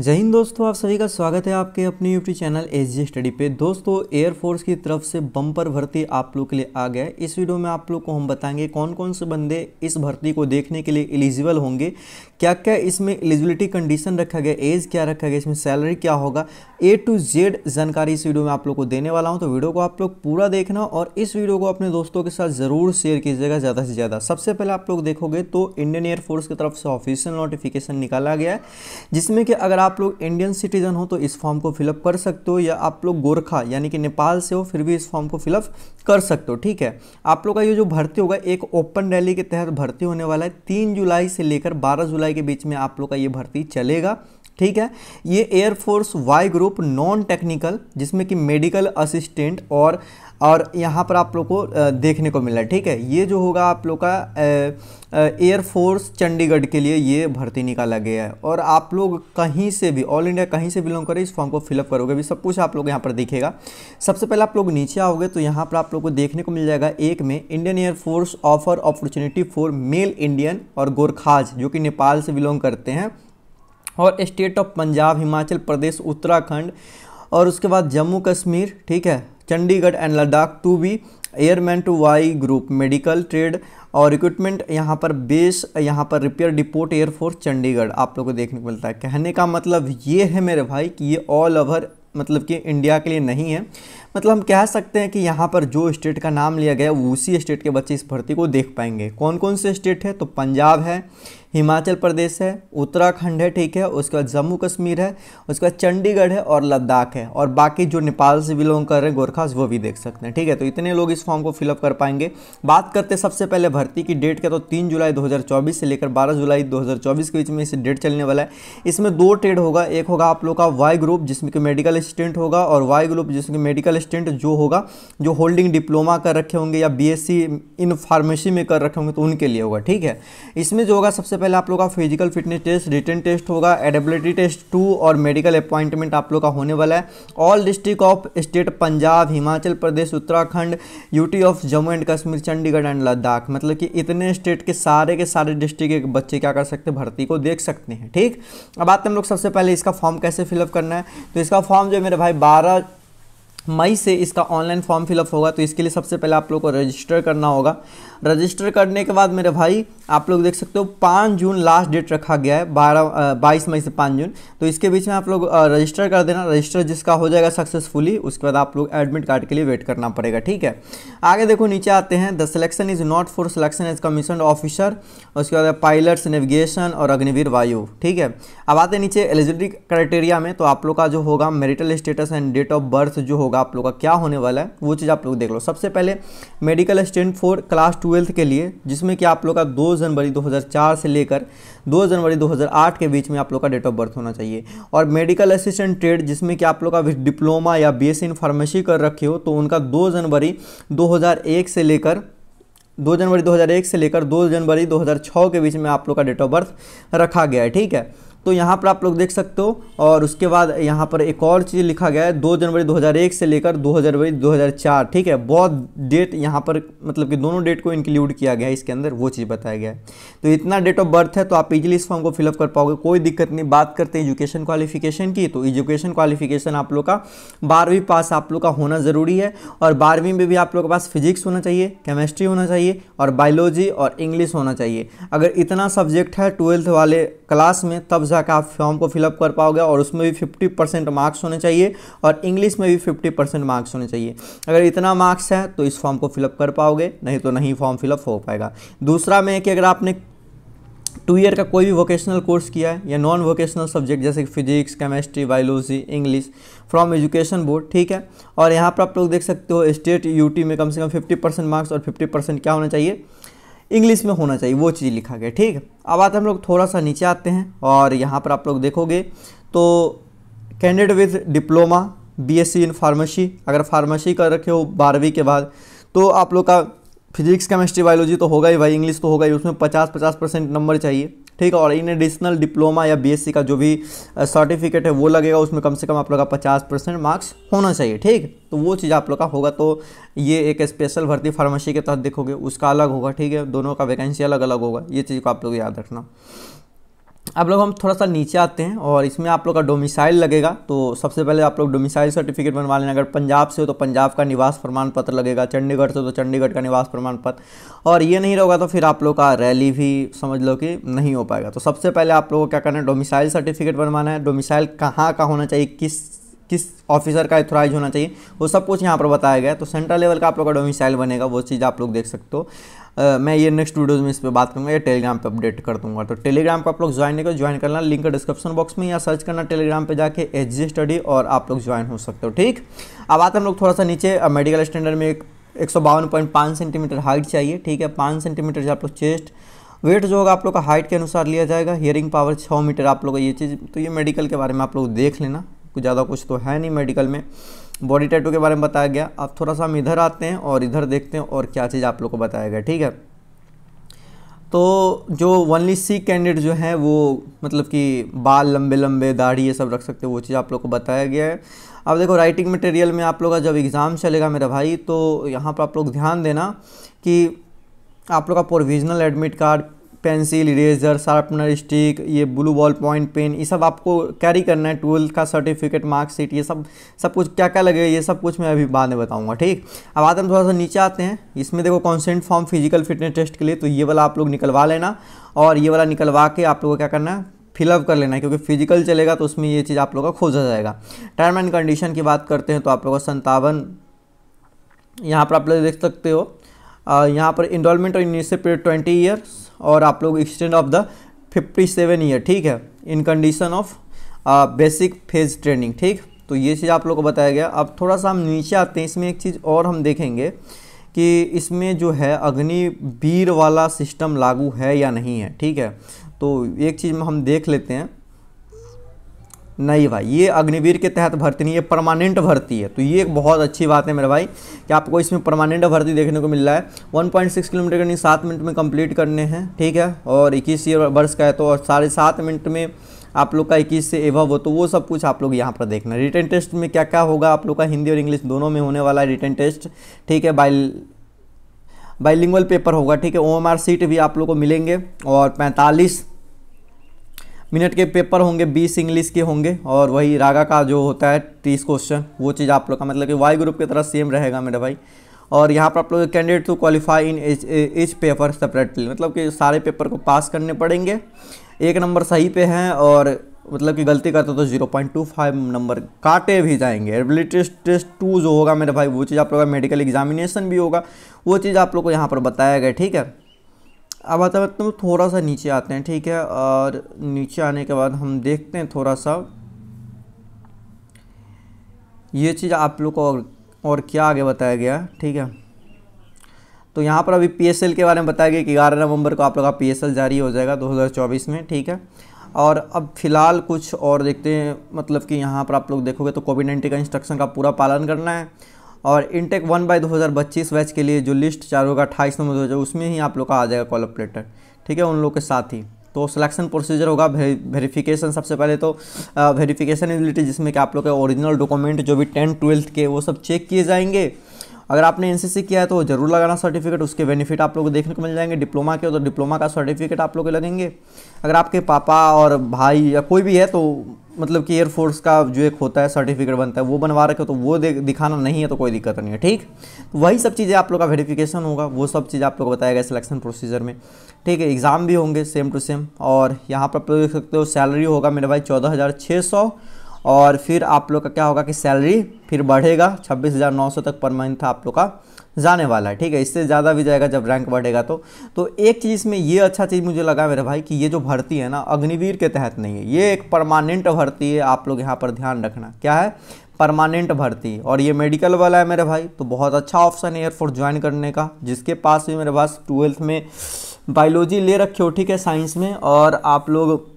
जय हिंद दोस्तों आप सभी का स्वागत है आपके अपने YouTube channel S G study पे दोस्तों एयरफोर्स की तरफ से बम्पर भर्ती आप लोग के लिए आ गया है इस वीडियो में आप लोग को हम बताएंगे कौन कौन से बंदे इस भर्ती को देखने के लिए एलिजिबल होंगे क्या क्या इसमें एलिजिबिलिटी कंडीशन रखा गया एज क्या रखा गया इसमें सैलरी क्या होगा ए टू जेड जानकारी इस वीडियो में आप लोग को देने वाला हूँ तो वीडियो को आप लोग पूरा देखना और इस वीडियो को अपने दोस्तों के साथ ज़रूर शेयर कीजिएगा ज़्यादा से ज़्यादा सबसे पहले आप लोग देखोगे तो इंडियन एयरफोर्स की तरफ से ऑफिशियल नोटिफिकेशन निकाला गया है जिसमें कि अगर आप लोग इंडियन सिटीजन हो तो इस फॉर्म को फिलअप कर सकते हो या आप लोग गोरखा यानी कि नेपाल से हो फिर भी इस फॉर्म को फिलअप कर सकते हो ठीक है आप लोग का ये जो भर्ती होगा एक ओपन रैली के तहत भर्ती होने वाला है तीन जुलाई से लेकर बारह जुलाई के बीच में आप लोग का ये भर्ती चलेगा ठीक है ये air force Y group non technical जिसमें कि मेडिकल असिस्टेंट और और यहाँ पर आप लोग को देखने को मिल रहा है ठीक है ये जो होगा आप लोग का एयरफोर्स चंडीगढ़ के लिए ये भर्ती निकाला गया है और आप लोग कहीं से भी ऑल इंडिया कहीं से बिलोंग करें इस फॉर्म को फिलअप करोगे भी सब कुछ आप लोग यहाँ पर दिखेगा सबसे पहले आप लोग नीचे आओगे तो यहाँ पर आप लोग को देखने को मिल जाएगा एक में Indian air force offer opportunity for male Indian और गोरखाज जो कि नेपाल से बिलोंग करते हैं और स्टेट ऑफ पंजाब हिमाचल प्रदेश उत्तराखंड और उसके बाद जम्मू कश्मीर ठीक है Chandigarh and Ladakh to be airman to Y group medical trade और इक्विपमेंट यहाँ पर बेस यहाँ पर रिपेयर डिपोर्ट एयरफोर्स चंडीगढ़ आप लोगों को देखने को मिलता है कहने का मतलब ये है मेरे भाई कि ये ऑल ओवर मतलब कि इंडिया के लिए नहीं है मतलब हम कह सकते हैं कि यहाँ पर जो स्टेट का नाम लिया गया उसी स्टेट के बच्चे इस भर्ती को देख पाएंगे कौन कौन से स्टेट है तो पंजाब है हिमाचल प्रदेश है उत्तराखंड है ठीक है उसके बाद जम्मू कश्मीर है उसके बाद चंडीगढ़ है और लद्दाख है और बाकी जो नेपाल से बिलोंग कर रहे हैं गोरखास वो भी देख सकते हैं ठीक है तो इतने लोग इस फॉर्म को फिलअप कर पाएंगे बात करते सबसे पहले भर्ती की डेट का तो तीन जुलाई 2024 से लेकर बारह जुलाई दो के बीच में इसे डेट चलने वाला है इसमें दो ट्रेड होगा एक होगा आप लोग का वाई ग्रुप जिसमें कि मेडिकल असिस्टेंट होगा और वाई ग्रुप जिसमें मेडिकल असिस्टेंट जो होगा जो होल्डिंग डिप्लोमा कर रखे होंगे या बीएससी इन फार्मेसी में कर रखे होंगे तो उनके लिए होगा ठीक है इसमें जो होगा सबसे पहले आप लोग का physical fitness test written test होगा एडेबिलिटी टेस्ट टू और मेडिकल अपॉइंटमेंट आप लोग का होने वाला है all district of state Punjab Himachal Pradesh Uttarakhand UT of Jammu and Kashmir Chandigarh and Ladakh मतलब कि इतने स्टेट के सारे के सारे डिस्ट्रिक्ट के बच्चे क्या कर सकते हैं भर्ती को देख सकते हैं ठीक अब आते हम लोग सबसे पहले इसका फॉर्म कैसे फिलअप करना है तो इसका फॉर्म जो मेरे भाई बारह मई से इसका ऑनलाइन फॉर्म फिलअप होगा तो इसके लिए सबसे पहले आप लोग को रजिस्टर करना होगा रजिस्टर करने के बाद मेरे भाई आप लोग देख सकते हो पाँच जून लास्ट डेट रखा गया है बारह बाईस मई से पाँच जून तो इसके बीच में आप लोग रजिस्टर कर देना रजिस्टर जिसका हो जाएगा सक्सेसफुली उसके बाद आप लोग एडमिट कार्ड के लिए वेट करना पड़ेगा ठीक है आगे देखो नीचे आते हैं the selection is not for selection as commission officer उसके बाद पायलट्स नेविगेशन और अग्निवीर वायु ठीक है अब आते नीचे एलिजिबिलिटी क्राइटेरिया में तो आप लोग का जो होगा marital status and date of birth जो होगा आप लोग का क्या होने वाला है वो चीज़ आप लोग देख लो सबसे पहले medical student for class to twelfth के लिए जिसमें कि आप लोग का 2 जनवरी 2004 से लेकर 2 जनवरी 2008 के बीच में आप लोग का डेट ऑफ बर्थ होना चाहिए और मेडिकल असिस्टेंट ट्रेड जिसमें कि आप लोग का डिप्लोमा या बी एस इन फार्मेसी कर रखे हो तो उनका दो जनवरी 2001 से लेकर दो जनवरी 2001 से लेकर दो जनवरी 2006 के बीच में आप लोग का डेट ऑफ बर्थ रखा गया है ठीक है तो यहाँ पर आप लोग देख सकते हो और उसके बाद यहाँ पर एक और चीज़ लिखा गया है दो जनवरी 2001 से लेकर दो जनवरी 2004 ठीक है बहुत डेट यहाँ पर मतलब कि दोनों डेट को इंक्लूड किया गया है इसके अंदर वो चीज़ बताया गया है तो इतना डेट ऑफ बर्थ है तो आप इजीली इस फॉर्म को फिलअप कर पाओगे कोई दिक्कत नहीं बात करते हैं एजुकेशन क्वालिफिकेशन की तो एजुकेशन क्वालिफिकेशन आप लोग का बारहवीं पास आप लोग का होना ज़रूरी है और बारहवीं में भी आप लोग के पास फिजिक्स होना चाहिए केमिस्ट्री होना चाहिए और बायोलॉजी और इंग्लिश होना चाहिए अगर इतना सब्जेक्ट है ट्वेल्थ वाले क्लास में तब जैसा का आप फॉर्म को फिलअप कर पाओगे और उसमें भी फिफ्टी परसेंट मार्क्स होने चाहिए और इंग्लिश में भी फिफ्टी परसेंट मार्क्स होने चाहिए अगर इतना मार्क्स है तो इस फॉर्म को फिलअप कर पाओगे नहीं तो नहीं फॉर्म फिलअप हो पाएगा दूसरा में कि अगर आपने टू ईयर का कोई भी वोकेशनल कोर्स किया है या नॉन वोकेशनल सब्जेक्ट जैसे कि physics chemistry biology English from education board ठीक है और यहाँ पर आप लोग देख सकते हो स्टेट यूटी में कम से कम 50 परसेंट मार्क्स और 50 परसेंट क्या होना चाहिए इंग्लिश में होना चाहिए वो चीज़ लिखा गया ठीक अब आते हम लोग थोड़ा सा नीचे आते हैं और यहाँ पर आप लोग देखोगे तो candidate with diploma BSc in pharmacy अगर फार्मेसी कर रखे हो बारहवीं के बाद तो आप लोग का फिजिक्स केमिस्ट्री बायोलॉजी तो होगा ही भाई इंग्लिश तो होगा ही उसमें पचास पचास परसेंट नंबर चाहिए ठीक है और इन एडिशनल डिप्लोमा या बी का जो भी सर्टिफिकेट है वो लगेगा उसमें कम से कम आप लोग का पचास परसेंट मार्क्स होना चाहिए ठीक तो वो चीज़ आप लोग का होगा तो ये एक स्पेशल भर्ती फार्मेसी के तहत देखोगे उसका अलग होगा ठीक है दोनों का वैकेंसी अलग अलग होगा ये चीज़ को आप लोग याद रखना आप लोग हम थोड़ा सा नीचे आते हैं और इसमें आप लोग का डोमिसाइल लगेगा तो सबसे पहले आप लोग डोमिसाइल सर्टिफिकेट बनवा लेना अगर पंजाब से हो तो पंजाब का निवास प्रमाण पत्र लगेगा चंडीगढ़ से हो तो चंडीगढ़ का निवास प्रमाण पत्र और ये नहीं रहेगा तो फिर आप लोग का रैली भी समझ लो कि नहीं हो पाएगा तो सबसे पहले आप लोग को क्या करना है डोमिसाइल सर्टिफिकेट बनवाना है डोमिसाइल कहाँ का होना चाहिए किस किस ऑफिसर का एथोराइज होना चाहिए वो सब कुछ यहाँ पर बताया गया तो सेंट्रल लेवल का आप लोग का डोमिसाइल बनेगा वो चीज़ आप लोग देख सकते हो मैं ये नेक्स्ट वीडियोज में इस पर बात करूँगा या टेलीग्राम पर अपडेट कर दूंगा तो टेलीग्राम पर आप लोग ज्वाइन नहीं कर ज्वाइन करना लिंक डिस्क्रिप्शन बॉक्स में या सर्च करना टेलीग्राम पर जाकर एच स्टडी और आप लोग ज्वाइन हो सकते हो ठीक अब आते हम लोग थोड़ा सा नीचे मेडिकल स्टैंडर्ड में एक एक सौ बावन पॉइंट पाँच सेंटीमीटर हाइट चाहिए ठीक है पाँच सेंटीमीटर आप लोग चेस्ट वेट जो होगा आप लोग का हाइट के अनुसार लिया जाएगा हियरिंग पावर छः मीटर आप लोग ये चीज़ तो ये मेडिकल के बारे में आप लोग देख लेना कुछ ज़्यादा कुछ तो है नहीं मेडिकल में बॉडी टैटू के बारे में बताया गया अब थोड़ा सा हम इधर आते हैं और इधर देखते हैं और क्या चीज़ आप लोग को बताया गया ठीक है तो जो वनली सी कैंडिडेट जो हैं वो मतलब कि बाल लंबे लंबे दाढ़ी ये सब रख सकते हैं वो चीज़ आप लोग को बताया गया है अब देखो राइटिंग मटेरियल में आप लोग का जब एग्ज़ाम चलेगा मेरा भाई तो यहाँ पर आप लोग ध्यान देना कि आप लोग का provisional admit card pencil eraser sharpener stick ये ब्लू बॉल पॉइंट पेन ये सब आपको कैरी करना है ट्वेल्थ का सर्टिफिकेट मार्कशीट ये सब सब कुछ क्या क्या लगेगा ये सब कुछ मैं अभी बाद में बताऊँगा ठीक अब आते हम थोड़ा सा नीचे आते हैं इसमें देखो consent form physical fitness test के लिए तो ये वाला आप लोग निकलवा लेना और ये वाला निकलवा के आप लोगों को क्या करना है फिलअप कर लेना है क्योंकि फिजिकल चलेगा तो उसमें ये चीज़ आप लोगों का खोजा जाएगा टर्म एंड कंडीशन की बात करते हैं तो आप लोगों का संतावन यहाँ पर आप लोग देख सकते हो यहाँ पर इनरोलमेंट और इनिशियल पीरियड ट्वेंटी ईयर्स और आप लोग एक्सटेंड ऑफ द 57 ईयर ठीक है in condition of basic phase training ठीक तो ये चीज़ आप लोग को बताया गया अब थोड़ा सा हम नीचे आते हैं इसमें एक चीज़ और हम देखेंगे कि इसमें जो है अग्नि वाला सिस्टम लागू है या नहीं है ठीक है तो एक चीज़ में हम देख लेते हैं नहीं भाई ये अग्निवीर के तहत भर्ती नहीं ये परमानेंट भर्ती है तो ये एक बहुत अच्छी बात है मेरा भाई कि आपको इसमें परमानेंट भर्ती देखने को मिल रहा है 1.6 किलोमीटर करनी सात मिनट में कंप्लीट करने हैं ठीक है और इक्कीस वर्ष का है तो और साढ़े सात मिनट में आप लोग का इक्कीस से एवव हो तो वो सब कुछ आप लोग यहाँ पर देखना रिटर्न टेस्ट में क्या क्या होगा आप लोग का हिंदी और इंग्लिश दोनों में होने वाला है रिटर्न टेस्ट ठीक है बाइल बाइलिंगल पेपर होगा ठीक है ओ सीट भी आप लोग को मिलेंगे और पैंतालीस मिनट के पेपर होंगे बीस इंग्लिश के होंगे और वही रागा का जो होता है तीस क्वेश्चन वो चीज़ आप लोग का मतलब कि वाई ग्रुप की तरह सेम रहेगा मेरे भाई और यहाँ पर आप लोग candidate to qualify in each paper separately मतलब कि सारे पेपर को पास करने पड़ेंगे एक नंबर सही पे हैं और मतलब कि गलती करते तो जीरो पॉइंट टू फाइव नंबर काटे भी जाएंगे एबिलिटी टेस्ट टू जो होगा मेरे भाई वो चीज़ आप लोग का मेडिकल एग्जामिनेशन भी होगा वो चीज़ आप लोग को यहाँ पर बताया गया ठीक है अब आता है मतलब थोड़ा सा नीचे आते हैं ठीक है और नीचे आने के बाद हम देखते हैं थोड़ा सा ये चीज़ आप लोग को और, और क्या आगे बताया गया ठीक है तो यहाँ पर अभी पी के बारे में बताया गया कि ग्यारह नवंबर को आप लोग का पी जारी हो जाएगा 2024 में ठीक है और अब फिलहाल कुछ और देखते हैं मतलब कि यहाँ पर आप लोग देखोगे तो कोविड नाइन्टीन का इंस्ट्रक्शन का पूरा पालन करना है और इनटेक वन बाई दो हज़ार पच्चीस बैच के लिए जो लिस्ट चार होगा अट्ठाईस नंबर दो हज़ार उसमें ही आप लोग का आ जाएगा कॉल लेटर ठीक है उन लोग के साथ ही तो सिलेक्शन प्रोसीजर होगा वेरिफिकेशन सबसे पहले तो वेरिफिकेशन एबिलिटी जिसमें कि आप लोग के ओरिजिनल डॉक्यूमेंट जो भी टेंथ ट्वेल्थ के वो सब चेक किए जाएंगे अगर आपने एनसीसी किया है तो जरूर लगाना सर्टिफिकेट उसके बेनिफिट आप लोग को देखने को मिल जाएंगे डिप्लोमा के तो डिप्लोमा का सर्टिफिकेट आप लोग लगेंगे अगर आपके पापा और भाई या कोई भी है तो मतलब कि एयरफोर्स का जो एक होता है सर्टिफिकेट बनता है वो बनवा रखे हो तो वो दिखाना नहीं है तो कोई दिक्कत नहीं है ठीक तो वही सब चीज़ें आप लोग का वेरिफिकेशन होगा वो सब चीज़ आप लोग को बताया गया सिलेक्शन प्रोसीजर में ठीक है एग्ज़ाम भी होंगे सेम टू सेम और यहाँ पर आप लोग देख सकते हो सैलरी होगा मेरे भाई चौदह हज़ार छः सौ और फिर आप लोग का क्या होगा कि सैलरी फिर बढ़ेगा छब्बीस हज़ार नौ सौ तक पर मंथ आप लोग का जाने वाला है ठीक है इससे ज़्यादा भी जाएगा जब रैंक बढ़ेगा तो तो एक चीज़ इसमें ये अच्छा चीज़ मुझे लगा मेरे भाई कि ये जो भर्ती है ना अग्निवीर के तहत नहीं है ये एक परमानेंट भर्ती है आप लोग यहाँ पर ध्यान रखना क्या है परमानेंट भर्ती और ये मेडिकल वाला है मेरे भाई तो बहुत अच्छा ऑप्शन है एयरफोर्स ज्वाइन करने का जिसके पास भी मेरे पास ट्वेल्थ में बायोलॉजी ले रखे हो ठीक है साइंस में और आप लोग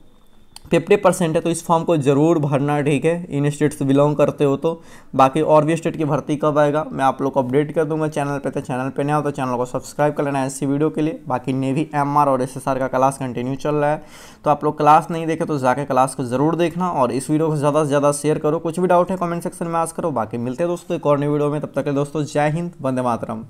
फिफ्टी परसेंट है तो इस फॉर्म को ज़रूर भरना ठीक है इन स्टेट से बिलोंग करते हो तो बाकी और भी स्टेट की भर्ती कब आएगा मैं आप लोग को अपडेट कर दूंगा चैनल पे तो चैनल पे नहीं हो तो चैनल को सब्सक्राइब कर लेना ऐसी वीडियो के लिए बाकी नेवी एम और एस का क्लास कंटिन्यू चल रहा है तो आप लोग क्लास नहीं देखे तो जाकर क्लास को ज़रूर देखना और इस वीडियो को ज़्यादा से ज़्यादा शेयर करो कुछ भी डाउट है कॉमेंट सेक्शन में आज करो बाकी मिलते हैं दोस्तों एक और नई वीडियो में तब तक के दोस्तों जय हिंद वंदे मातरम